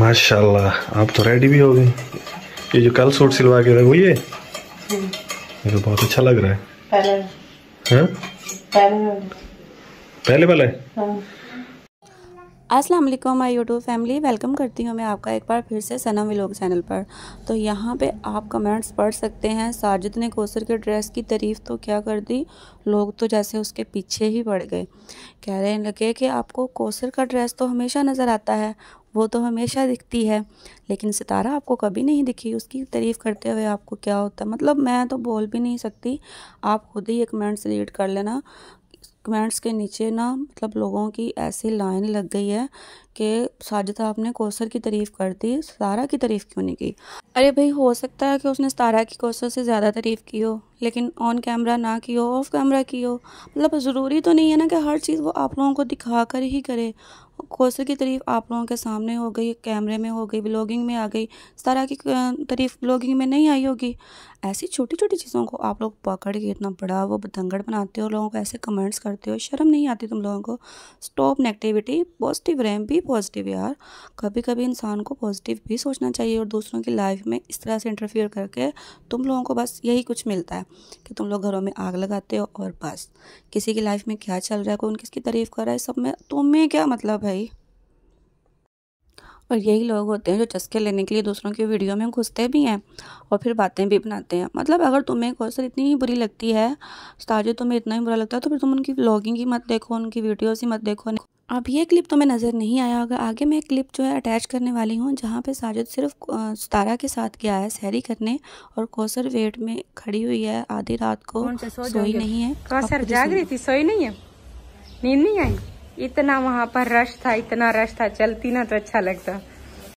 माशाल्लाह आप तो रेडी भी हो गई ये जो कल सूट सिलवा के रखो ये मेरे हम्म। को तो बहुत अच्छा लग रहा है पहले हाँ? पहले वाला है हाँ। अस्सलाम वालेकुम माय यूट्यूब फैमिली वेलकम करती हूँ मैं आपका एक बार फिर से सनम विलोक चैनल पर तो यहाँ पे आप कमेंट्स पढ़ सकते हैं साजिद ने कोसर के ड्रेस की तारीफ़ तो क्या कर दी लोग तो जैसे उसके पीछे ही पड़ गए कह रहे हैं लगे कि आपको कोसर का ड्रेस तो हमेशा नज़र आता है वो तो हमेशा दिखती है लेकिन सितारा आपको कभी नहीं दिखी उसकी तारीफ़ करते हुए आपको क्या होता मतलब मैं तो बोल भी नहीं सकती आप खुद ही कमेंट्स रीड कर लेना कमेंट्स के नीचे ना मतलब लोगों की ऐसी लाइन लग गई है कि साजिद साहब ने कोसर की तारीफ़ कर दी सतारा की तारीफ़ क्यों नहीं की अरे भाई हो सकता है कि उसने सतारा की कोसर से ज़्यादा तारीफ़ की हो लेकिन ऑन कैमरा ना की हो ऑफ कैमरा की हो मतलब ज़रूरी तो नहीं है ना कि हर चीज़ वो आप लोगों को दिखा कर ही करे कोसे की तारीफ आप लोगों के सामने हो गई कैमरे में हो गई ब्लॉगिंग में आ गई सारा की तारीफ ब्लॉगिंग में नहीं आई होगी ऐसी छोटी छोटी चीज़ों को आप लोग पकड़ के इतना बड़ा वो बतंगड़ बनाते हो लोगों को ऐसे कमेंट्स करते हो शर्म नहीं आती तुम लोगों को स्टॉप नेगेटिविटी पॉजिटिव रैम भी पॉजिटिव यार कभी कभी इंसान को पॉजिटिव भी सोचना चाहिए और दूसरों की लाइफ में इस तरह से इंटरफियर करके तुम लोगों को बस यही कुछ मिलता है कि तुम लोग घरों में आग लगाते हो और बस किसी की लाइफ में क्या चल रहा है कोई किसकी तारीफ़ कर रहा है सब में तुम्हें क्या मतलब है भाई और यही लोग होते हैं जो चस्के लेने के लिए दूसरों की वीडियो में घुसते भी हैं और फिर बातें भी बनाते हैं मतलब अगर तुम्हें कौशल इतनी ही बुरी लगती है ताजे तुम्हें इतना ही बुरा लगता है तो फिर तुम उनकी व्लॉगिंग ही मत देखो उनकी वीडियोज़ ही मत देखो अब ये क्लिप तुम्हें तो नज़र नहीं आया होगा आगे मैं क्लिप जो है अटैच करने वाली हूँ जहाँ पे साजिद सिर्फ सितारा के साथ गया है सैरी करने और कौसर वेट में खड़ी हुई है आधी रात को सोई नहीं है कौसर जाग रही थी सोई नहीं है नींद नहीं आई इतना वहां पर रश था इतना रश था चलती ना तो अच्छा लगता